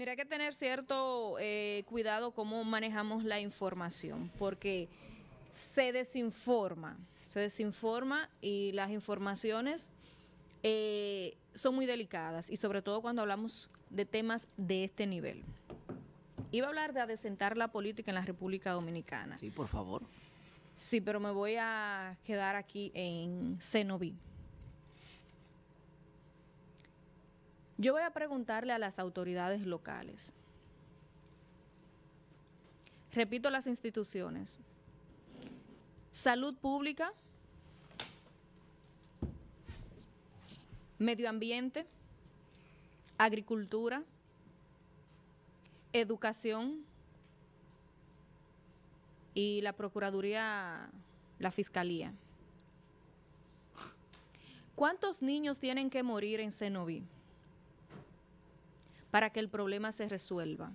Mira, hay que tener cierto eh, cuidado cómo manejamos la información, porque se desinforma, se desinforma y las informaciones eh, son muy delicadas y sobre todo cuando hablamos de temas de este nivel. Iba a hablar de adecentar la política en la República Dominicana. Sí, por favor. Sí, pero me voy a quedar aquí en Cenoví. Yo voy a preguntarle a las autoridades locales. Repito las instituciones. Salud pública. Medio ambiente. Agricultura. Educación. Y la Procuraduría, la Fiscalía. ¿Cuántos niños tienen que morir en Cenoví? para que el problema se resuelva.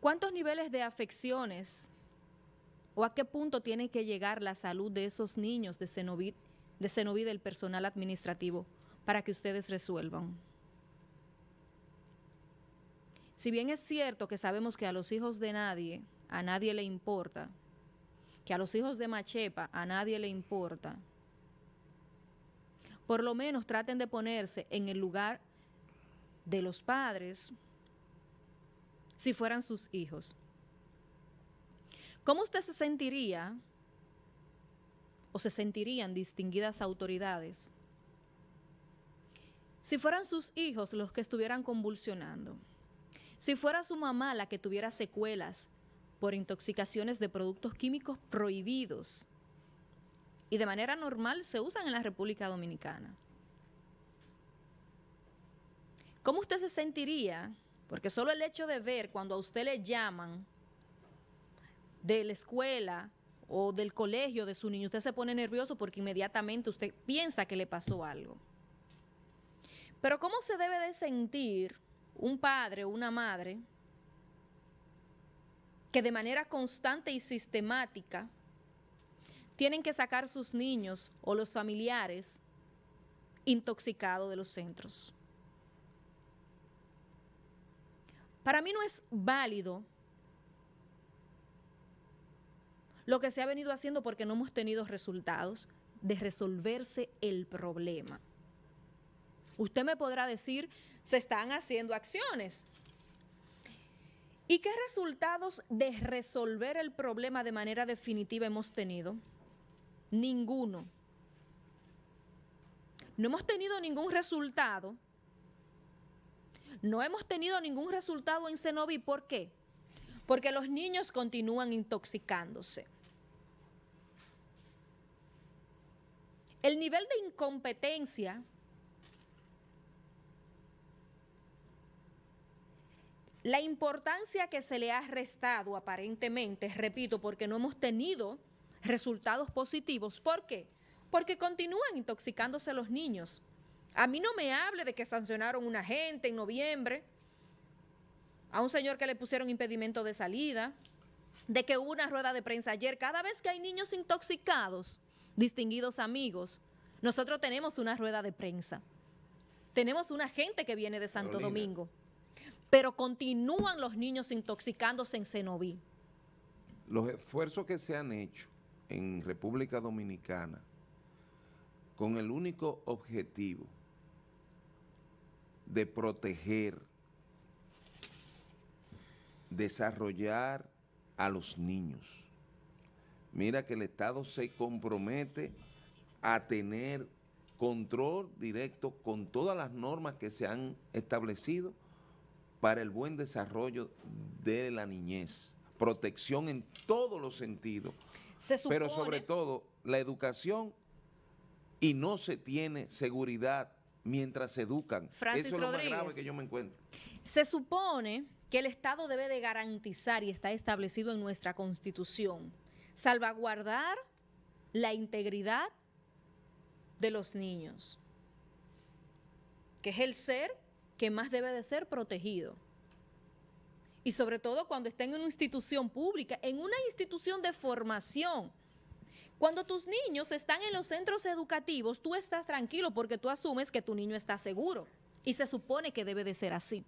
¿Cuántos niveles de afecciones o a qué punto tiene que llegar la salud de esos niños de Cenovid, de del personal administrativo, para que ustedes resuelvan? Si bien es cierto que sabemos que a los hijos de nadie, a nadie le importa, que a los hijos de Machepa, a nadie le importa, por lo menos traten de ponerse en el lugar de los padres si fueran sus hijos. ¿Cómo usted se sentiría o se sentirían distinguidas autoridades si fueran sus hijos los que estuvieran convulsionando? Si fuera su mamá la que tuviera secuelas por intoxicaciones de productos químicos prohibidos y de manera normal se usan en la República Dominicana. ¿Cómo usted se sentiría? Porque solo el hecho de ver cuando a usted le llaman de la escuela o del colegio de su niño, usted se pone nervioso porque inmediatamente usted piensa que le pasó algo. Pero ¿cómo se debe de sentir un padre o una madre que de manera constante y sistemática tienen que sacar sus niños o los familiares intoxicados de los centros. Para mí no es válido lo que se ha venido haciendo porque no hemos tenido resultados de resolverse el problema. Usted me podrá decir, se están haciendo acciones. ¿Y qué resultados de resolver el problema de manera definitiva hemos tenido? Ninguno. No hemos tenido ningún resultado. No hemos tenido ningún resultado en Cenoví. ¿Por qué? Porque los niños continúan intoxicándose. El nivel de incompetencia la importancia que se le ha restado aparentemente, repito, porque no hemos tenido resultados positivos. ¿Por qué? Porque continúan intoxicándose los niños. A mí no me hable de que sancionaron un agente en noviembre, a un señor que le pusieron impedimento de salida, de que hubo una rueda de prensa ayer. Cada vez que hay niños intoxicados, distinguidos amigos, nosotros tenemos una rueda de prensa. Tenemos una gente que viene de Santo Domingo, pero continúan los niños intoxicándose en Cenoví. Los esfuerzos que se han hecho en República Dominicana con el único objetivo de proteger, desarrollar a los niños. Mira que el Estado se compromete a tener control directo con todas las normas que se han establecido para el buen desarrollo de la niñez, protección en todos los sentidos, pero sobre todo, la educación y no se tiene seguridad mientras se educan. Eso es lo más grave que yo me encuentro. Se supone que el Estado debe de garantizar, y está establecido en nuestra Constitución, salvaguardar la integridad de los niños, que es el ser que más debe de ser protegido. Y sobre todo cuando estén en una institución pública, en una institución de formación. Cuando tus niños están en los centros educativos, tú estás tranquilo porque tú asumes que tu niño está seguro. Y se supone que debe de ser así.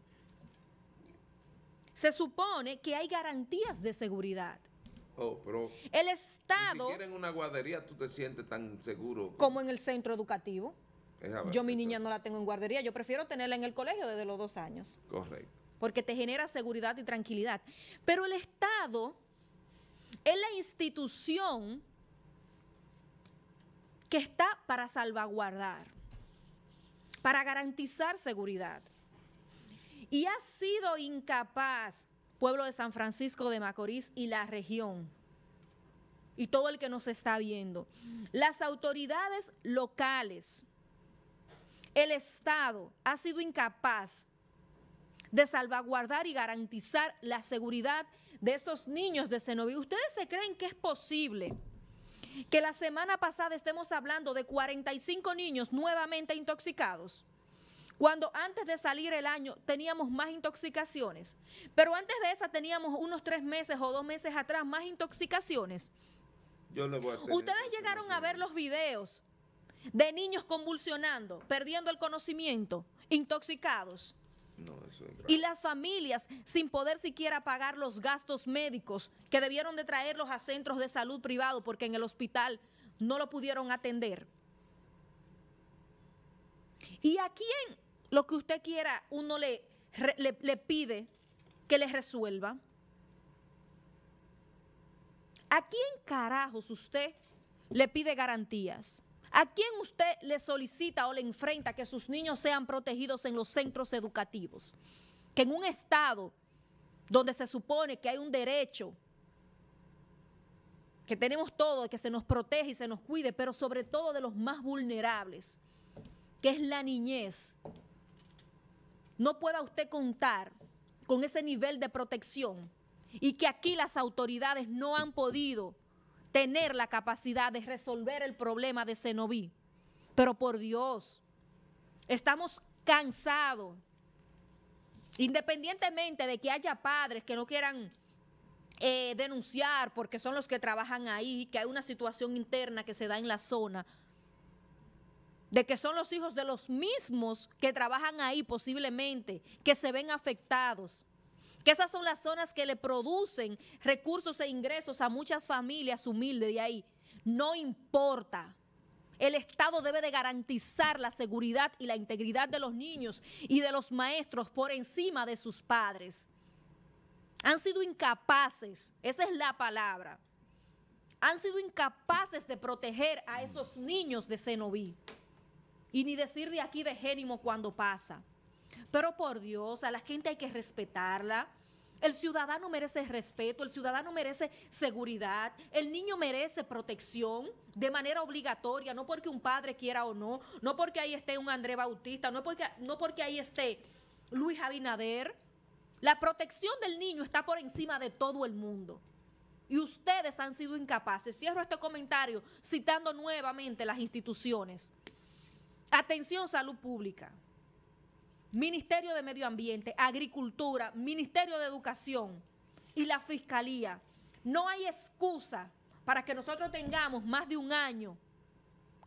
Se supone que hay garantías de seguridad. Oh, pero el Estado... Si siquiera en una guardería tú te sientes tan seguro. Como en el centro educativo. yo mi niña no la tengo en guardería, yo prefiero tenerla en el colegio desde los dos años. Correcto porque te genera seguridad y tranquilidad. Pero el Estado es la institución que está para salvaguardar, para garantizar seguridad. Y ha sido incapaz, pueblo de San Francisco de Macorís y la región, y todo el que nos está viendo, las autoridades locales, el Estado ha sido incapaz de salvaguardar y garantizar la seguridad de esos niños de Cenoví. ¿Ustedes se creen que es posible que la semana pasada estemos hablando de 45 niños nuevamente intoxicados? Cuando antes de salir el año teníamos más intoxicaciones, pero antes de esa teníamos unos tres meses o dos meses atrás más intoxicaciones. Yo Ustedes llegaron a ver los videos de niños convulsionando, perdiendo el conocimiento, intoxicados y las familias sin poder siquiera pagar los gastos médicos que debieron de traerlos a centros de salud privado porque en el hospital no lo pudieron atender. ¿Y a quién lo que usted quiera uno le, le, le pide que le resuelva? ¿A quién carajos usted le pide garantías? ¿A quién usted le solicita o le enfrenta que sus niños sean protegidos en los centros educativos? Que en un estado donde se supone que hay un derecho que tenemos todo, que se nos protege y se nos cuide, pero sobre todo de los más vulnerables, que es la niñez. No pueda usted contar con ese nivel de protección y que aquí las autoridades no han podido tener la capacidad de resolver el problema de Cenoví. Pero por Dios, estamos cansados. Independientemente de que haya padres que no quieran eh, denunciar porque son los que trabajan ahí, que hay una situación interna que se da en la zona, de que son los hijos de los mismos que trabajan ahí posiblemente, que se ven afectados que esas son las zonas que le producen recursos e ingresos a muchas familias humildes de ahí. No importa. El Estado debe de garantizar la seguridad y la integridad de los niños y de los maestros por encima de sus padres. Han sido incapaces, esa es la palabra. Han sido incapaces de proteger a esos niños de Cenoví. Y ni decir de aquí de Génimo cuando pasa. Pero por Dios, a la gente hay que respetarla. El ciudadano merece respeto, el ciudadano merece seguridad, el niño merece protección de manera obligatoria, no porque un padre quiera o no, no porque ahí esté un André Bautista, no porque, no porque ahí esté Luis Abinader. La protección del niño está por encima de todo el mundo. Y ustedes han sido incapaces. Cierro este comentario citando nuevamente las instituciones. Atención, salud pública. Ministerio de Medio Ambiente, Agricultura, Ministerio de Educación y la Fiscalía. No hay excusa para que nosotros tengamos más de un año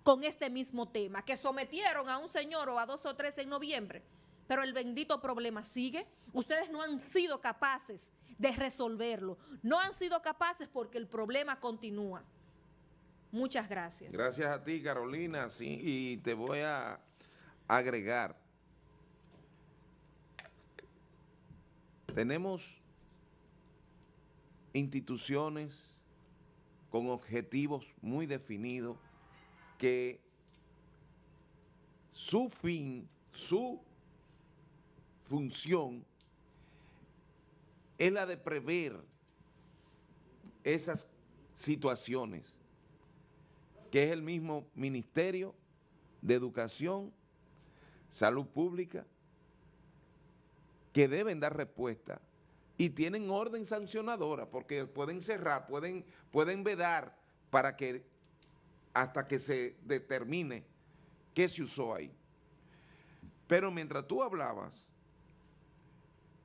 con este mismo tema, que sometieron a un señor o a dos o tres en noviembre, pero el bendito problema sigue. Ustedes no han sido capaces de resolverlo, no han sido capaces porque el problema continúa. Muchas gracias. Gracias a ti, Carolina, sí, y te voy a agregar Tenemos instituciones con objetivos muy definidos que su fin, su función es la de prever esas situaciones, que es el mismo Ministerio de Educación, Salud Pública, que deben dar respuesta y tienen orden sancionadora porque pueden cerrar, pueden, pueden vedar para que hasta que se determine qué se usó ahí. Pero mientras tú hablabas,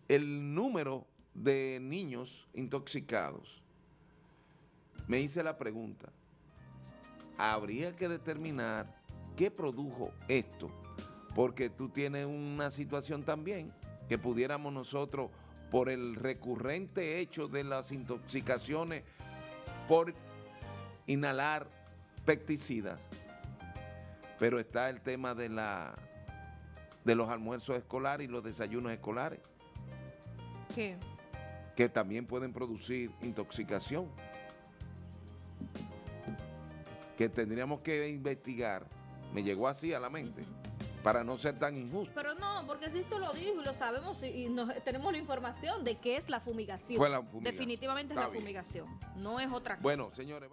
el número de niños intoxicados, me hice la pregunta, habría que determinar qué produjo esto, porque tú tienes una situación también que pudiéramos nosotros, por el recurrente hecho de las intoxicaciones por inhalar pesticidas, pero está el tema de, la, de los almuerzos escolares y los desayunos escolares. ¿Qué? Que también pueden producir intoxicación. Que tendríamos que investigar, me llegó así a la mente, para no ser tan injusto porque si esto lo dijo y lo sabemos y, tenemos la información de que es la fumigación. Definitivamente es la fumigación, no es otra cosa. Bueno, señores.